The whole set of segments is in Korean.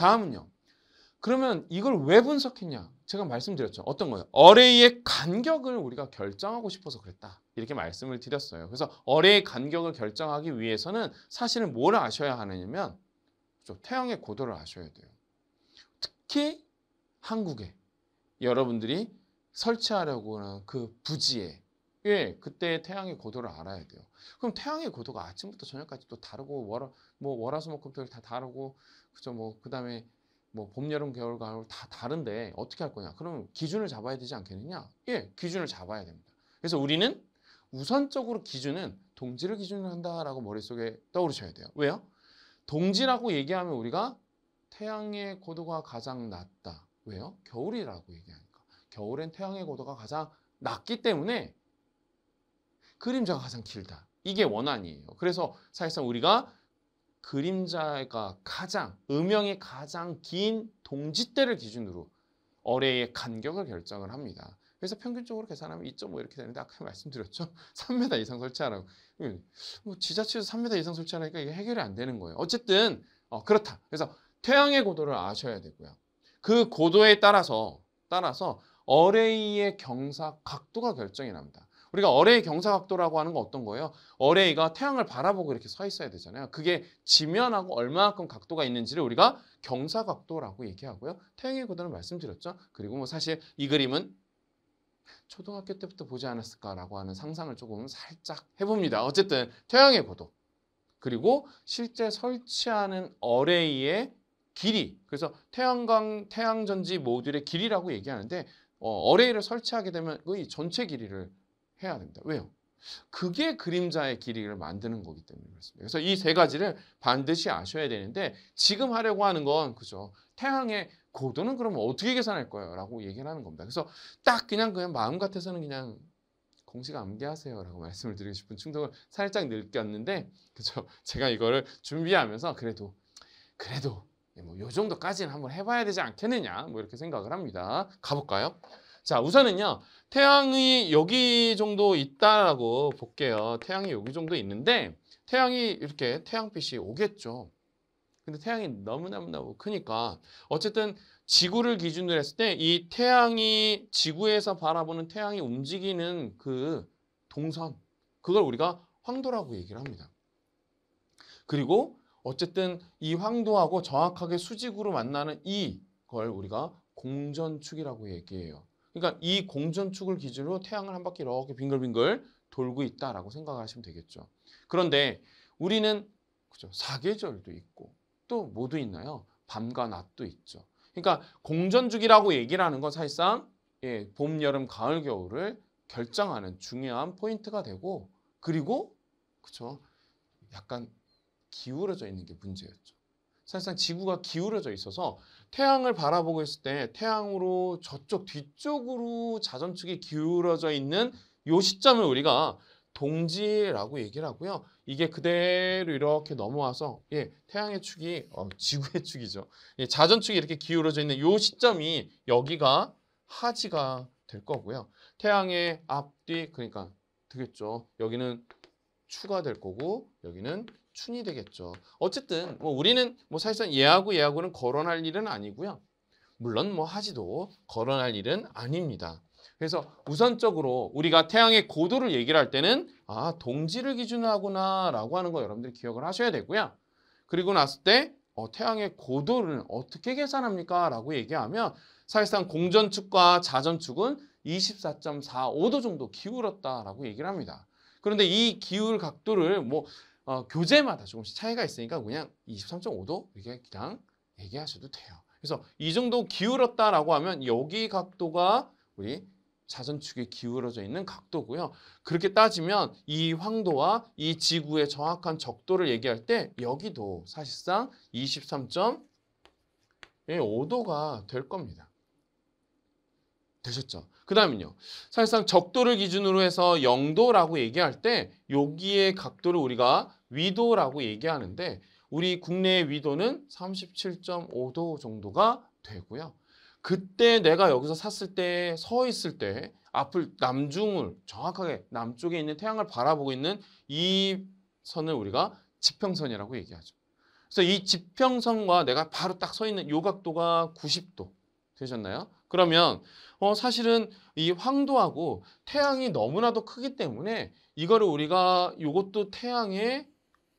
다음은요. 그러면 이걸 왜 분석했냐? 제가 말씀드렸죠. 어떤 거예요? 어레이의 간격을 우리가 결정하고 싶어서 그랬다. 이렇게 말씀을 드렸어요. 그래서 어레이 간격을 결정하기 위해서는 사실은 뭘 아셔야 하느냐면 태양의 고도를 아셔야 돼요. 특히 한국에 여러분들이 설치하려고 하는 그 부지에 예, 그때 태양의 고도를 알아야 돼요. 그럼 태양의 고도가 아침부터 저녁까지 또 다르고 월화 뭐 월화수목금토일 다 다르고 그죠 뭐 그다음에 뭐 봄, 여름, 겨울, 가을 다 다른데 어떻게 할 거냐? 그럼 기준을 잡아야 되지 않겠느냐? 예, 기준을 잡아야 됩니다. 그래서 우리는 우선적으로 기준은 동지를 기준으로 한다라고 머릿속에 떠오르셔야 돼요. 왜요? 동지라고 얘기하면 우리가 태양의 고도가 가장 낮다. 왜요? 겨울이라고 얘기하니까. 겨울엔 태양의 고도가 가장 낮기 때문에 그림자가 가장 길다. 이게 원안이에요. 그래서 사실상 우리가 그림자가 가장 음영이 가장 긴 동짓대를 기준으로 어뢰의 간격을 결정을 합니다. 그래서 평균적으로 계산하면 2.5 뭐 이렇게 되는데 아까 말씀드렸죠. 3m 이상 설치하라고. 음, 뭐 지자체에서 3m 이상 설치하니까 이게 해결이 안 되는 거예요. 어쨌든 어, 그렇다. 그래서 태양의 고도를 아셔야 되고요. 그 고도에 따라서 따라서 어레이의 경사 각도가 결정이 납니다. 우리가 어레이 경사각도라고 하는 건 어떤 거예요? 어레이가 태양을 바라보고 이렇게 서 있어야 되잖아요. 그게 지면하고 얼마만큼 각도가 있는지를 우리가 경사각도라고 얘기하고요. 태양의 궤도는 말씀드렸죠. 그리고 뭐 사실 이 그림은 초등학교 때부터 보지 않았을까라고 하는 상상을 조금 살짝 해봅니다. 어쨌든 태양의 궤도 그리고 실제 설치하는 어레이의 길이 그래서 태양광 태양전지 모듈의 길이라고 얘기하는데 어, 어이를 설치하게 되면 의 그 전체 길이를 해야 됩니다. 왜요? 그게 그림자의 길이를 만드는 거기 때문에 그렇습니다. 그래서 이 세 가지를 반드시 아셔야 되는데 지금 하려고 하는 건 그죠. 태양의 고도는 그러면 어떻게 계산할 거예요? 라고 얘기를 하는 겁니다. 그래서 딱 그냥 그냥 마음 같아서는 그냥 공식 암기하세요 라고 말씀을 드리고 싶은 충동을 살짝 느꼈는데 그죠. 제가 이거를 준비하면서 그래도 그래도 뭐요 정도까지는 한번 해봐야 되지 않겠느냐 뭐 이렇게 생각을 합니다. 가볼까요? 자, 우선은요. 태양이 여기 정도 있다라고 볼게요. 태양이 여기 정도 있는데 태양이 이렇게 태양빛이 오겠죠. 근데 태양이 너무너무나 크니까 어쨌든 지구를 기준으로 했을 때 이 태양이 지구에서 바라보는 태양이 움직이는 그 동선 그걸 우리가 황도라고 얘기를 합니다. 그리고 어쨌든 이 황도하고 정확하게 수직으로 만나는 이 걸 우리가 공전축이라고 얘기해요. 그러니까 이 공전축을 기준으로 태양을 한 바퀴 이렇게 빙글빙글 돌고 있다라고 생각하시면 되겠죠. 그런데 우리는 그죠 사계절도 있고 또 뭐도 있나요? 밤과 낮도 있죠. 그러니까 공전주기라고 얘기를 하는 건 사실상 예, 봄, 여름, 가을, 겨울을 결정하는 중요한 포인트가 되고 그리고 그쵸 약간 기울어져 있는 게 문제였죠. 사실상 지구가 기울어져 있어서 태양을 바라보고 있을 때 태양으로 저쪽 뒤쪽으로 자전축이 기울어져 있는 요 시점을 우리가 동지라고 얘기를 하고요. 이게 그대로 이렇게 넘어와서 예, 태양의 축이 어, 지구의 축이죠. 예, 자전축이 이렇게 기울어져 있는 요 시점이 여기가 하지가 될 거고요. 태양의 앞뒤 그러니까 되겠죠. 여기는 추가 될 거고 여기는 춘이 되겠죠. 어쨌든 뭐 우리는 뭐 사실상 얘하고 얘하고는 거론할 일은 아니고요. 물론 뭐 하지도 거론할 일은 아닙니다. 그래서 우선적으로 우리가 태양의 고도를 얘기를 할 때는 아 동지를 기준으로 하구나라고 하는 거 여러분들이 기억을 하셔야 되고요. 그리고 났을 때 어, 태양의 고도를 어떻게 계산합니까? 라고 얘기하면 사실상 공전축과 자전축은 24.45도 정도 기울었다라고 얘기를 합니다. 그런데 이 기울 각도를 뭐 어, 교재마다 조금씩 차이가 있으니까 그냥 23.5도 이렇게 그냥 얘기하셔도 돼요. 그래서 이 정도 기울었다라고 하면 여기 각도가 우리 자전축이 기울어져 있는 각도고요. 그렇게 따지면 이 황도와 이 지구의 정확한 적도를 얘기할 때 여기도 사실상 23.5도가 될 겁니다. 되셨죠? 그 다음은요. 사실상 적도를 기준으로 해서 영도라고 얘기할 때 여기에 각도를 우리가 위도라고 얘기하는데 우리 국내의 위도는 37.5도 정도가 되고요. 그때 내가 여기서 샀을 때 서 있을 때 앞을 남중을 정확하게 남쪽에 있는 태양을 바라보고 있는 이 선을 우리가 지평선이라고 얘기하죠. 그래서 이 지평선과 내가 바로 딱 서 있는 요 각도가 90도 되셨나요? 그러면 어, 사실은 이 황도하고 태양이 너무나도 크기 때문에 이거를 우리가 이것도 태양의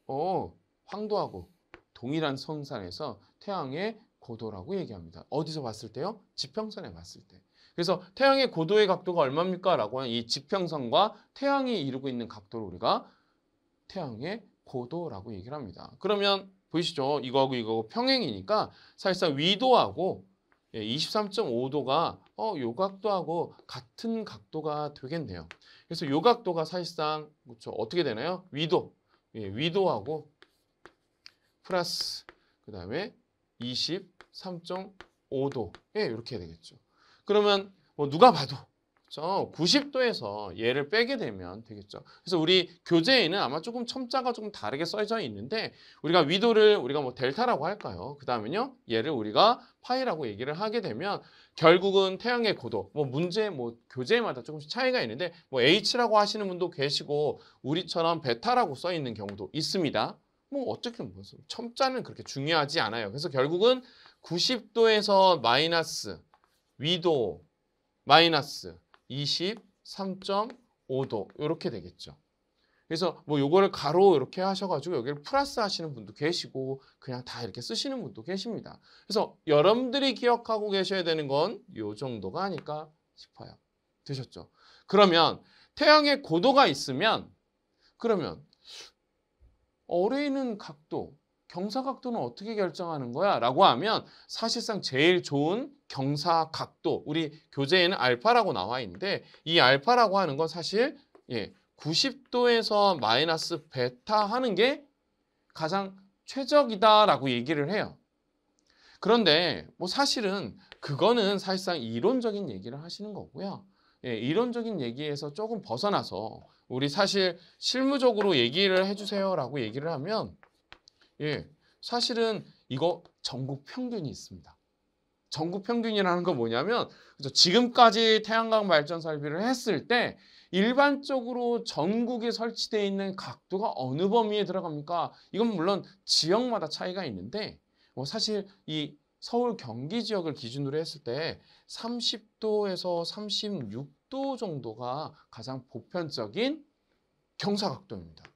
어, 황도하고 동일한 선상에서 태양의 고도라고 얘기합니다. 어디서 봤을 때요? 지평선에 봤을 때. 그래서 태양의 고도의 각도가 얼마입니까? 라고 하는 이 지평선과 태양이 이루고 있는 각도를 우리가 태양의 고도라고 얘기를 합니다. 그러면 보이시죠? 이거하고 이거하고 평행이니까 사실상 위도하고 23.5도가 예, 어, 요 각도하고 같은 각도가 되겠네요. 그래서 요 각도가 사실상 그렇죠. 어떻게 되나요? 위도. 예, 위도하고 플러스 그다음에 23.5도. 예, 이렇게 되겠죠. 그러면 뭐 누가 봐도 그래 90도에서 얘를 빼게 되면 되겠죠. 그래서 우리 교재에는 아마 조금 첨자가 조금 다르게 써져 있는데 우리가 위도를 우리가 뭐 델타라고 할까요? 그 다음은요. 얘를 우리가 파이라고 얘기를 하게 되면 결국은 태양의 고도, 뭐 문제, 뭐 교재마다 조금씩 차이가 있는데 뭐 H라고 하시는 분도 계시고 우리처럼 베타라고 써 있는 경우도 있습니다. 뭐 어쨌든 무슨 뭐 첨자는 그렇게 중요하지 않아요. 그래서 결국은 90도에서 마이너스 위도 마이너스 23.5도 이렇게 되겠죠. 그래서 뭐 요거를 가로 이렇게 하셔가지고 여기를 플러스 하시는 분도 계시고 그냥 다 이렇게 쓰시는 분도 계십니다. 그래서 여러분들이 기억하고 계셔야 되는 건 요 정도가 아닐까 싶어요. 되셨죠? 그러면 태양의 고도가 있으면 그러면 어뢰이는 각도 경사각도는 어떻게 결정하는 거야? 라고 하면 사실상 제일 좋은 경사각도 우리 교재에는 알파라고 나와 있는데 이 알파라고 하는 건 사실 예, 90도에서 마이너스 베타 하는 게 가장 최적이다라고 얘기를 해요. 그런데 뭐 사실은 그거는 사실상 이론적인 얘기를 하시는 거고요. 예, 이론적인 얘기에서 조금 벗어나서 우리 사실 실무적으로 얘기를 해주세요라고 얘기를 하면 예, 사실은 이거 전국 평균이 있습니다. 전국 평균이라는 건 뭐냐면 그렇죠? 지금까지 태양광 발전 설비를 했을 때 일반적으로 전국에 설치되어 있는 각도가 어느 범위에 들어갑니까? 이건 물론 지역마다 차이가 있는데 뭐 사실 이 서울 경기 지역을 기준으로 했을 때 30도에서 36도 정도가 가장 보편적인 경사각도입니다.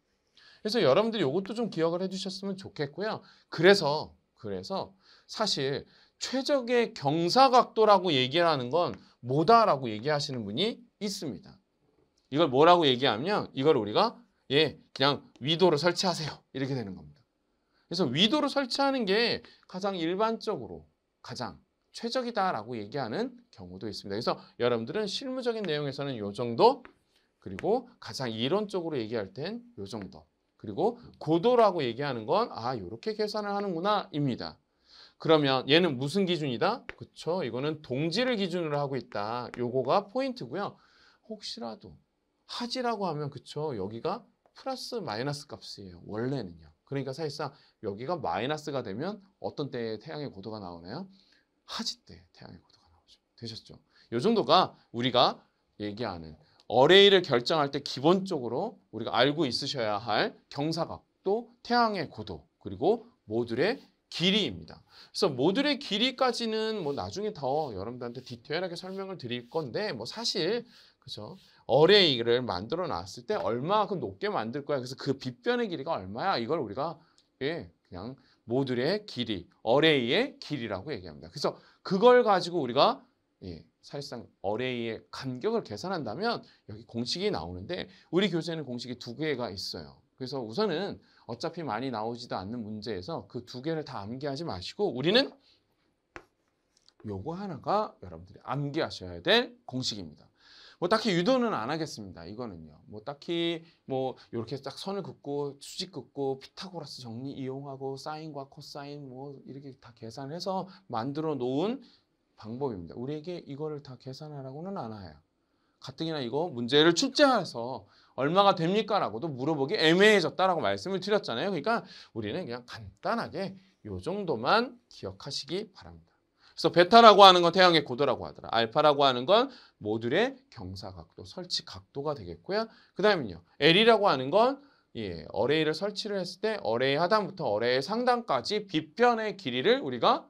그래서 여러분들이 이것도 좀 기억을 해주셨으면 좋겠고요. 그래서 그래서 사실 최적의 경사각도라고 얘기하는 건 뭐다라고 얘기하시는 분이 있습니다. 이걸 뭐라고 얘기하면 이걸 우리가 예 그냥 위도를 설치하세요 이렇게 되는 겁니다. 그래서 위도를 설치하는 게 가장 일반적으로 가장 최적이다라고 얘기하는 경우도 있습니다. 그래서 여러분들은 실무적인 내용에서는 이 정도 그리고 가장 이론적으로 얘기할 땐 이 정도 그리고 고도라고 얘기하는 건 아, 이렇게 계산을 하는구나 입니다. 그러면 얘는 무슨 기준이다? 그쵸? 이거는 동지를 기준으로 하고 있다. 요거가 포인트고요. 혹시라도 하지라고 하면 그쵸? 여기가 플러스 마이너스 값이에요. 원래는요. 그러니까 사실상 여기가 마이너스가 되면 어떤 때에 태양의 고도가 나오나요? 하지 때 태양의 고도가 나오죠. 되셨죠? 요 정도가 우리가 얘기하는 어레이를 결정할 때 기본적으로 우리가 알고 있으셔야 할 경사각도, 태양의 고도, 그리고 모듈의 길이입니다. 그래서 모듈의 길이까지는 뭐 나중에 더 여러분들한테 디테일하게 설명을 드릴 건데 뭐 사실 그죠? 어레이를 만들어 놨을 때 얼마큼 높게 만들 거야. 그래서 그 빗변의 길이가 얼마야? 이걸 우리가 예, 그냥 모듈의 길이, 어레이의 길이라고 얘기합니다. 그래서 그걸 가지고 우리가 예, 사실상 어레이의 간격을 계산한다면 여기 공식이 나오는데 우리 교재는 공식이 두 개가 있어요. 그래서 우선은 어차피 많이 나오지도 않는 문제에서 그 두 개를 다 암기하지 마시고 우리는 요거 하나가 여러분들이 암기하셔야 될 공식입니다. 뭐 딱히 유도는 안 하겠습니다. 이거는요. 뭐 딱히 뭐 이렇게 딱 선을 긋고 수직 긋고 피타고라스 정리 이용하고 사인과 코사인 뭐 이렇게 다 계산해서 만들어 놓은 방법입니다. 우리에게 이거를 다 계산하라고는 안 해요. 가뜩이나 이거 문제를 출제해서 얼마가 됩니까? 라고도 물어보기 애매해졌다라고 말씀을 드렸잖아요. 그러니까 우리는 그냥 간단하게 요 정도만 기억하시기 바랍니다. 그래서 베타라고 하는 건 태양의 고도라고 하더라. 알파라고 하는 건 모듈의 경사 각도, 설치 각도가 되겠고요. 그 다음은요. L이라고 하는 건 예, 어레이를 설치를 했을 때 어레이 하단부터 어레이 상단까지 빗변의 길이를 우리가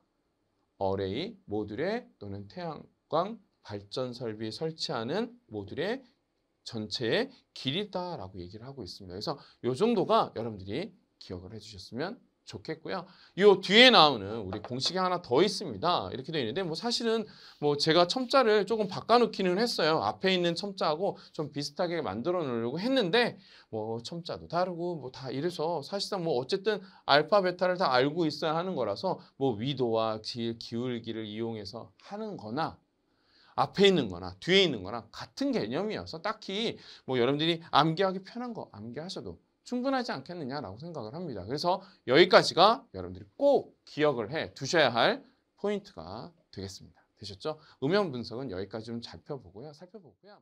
어레이 모듈의 또는 태양광 발전 설비 설치하는 모듈의 전체의 길이다라고 얘기를 하고 있습니다. 그래서 이 정도가 여러분들이 기억을 해주셨으면 좋겠고요. 요 뒤에 나오는 우리 공식이 하나 더 있습니다. 이렇게 되어 있는데 뭐 사실은 뭐 제가 첨자를 조금 바꿔놓기는 했어요. 앞에 있는 첨자하고 좀 비슷하게 만들어 놓으려고 했는데 뭐 첨자도 다르고 뭐 다 이래서 사실상 뭐 어쨌든 알파 베타를 다 알고 있어야 하는 거라서 뭐 위도와 기울기를 이용해서 하는 거나 앞에 있는 거나 뒤에 있는 거나 같은 개념이어서 딱히 뭐 여러분들이 암기하기 편한 거 암기하셔도 충분하지 않겠느냐라고 생각을 합니다. 그래서 여기까지가 여러분들이 꼭 기억을 해 두셔야 할 포인트가 되겠습니다. 되셨죠? 음영 분석은 여기까지 좀 살펴보고요. 살펴보고요.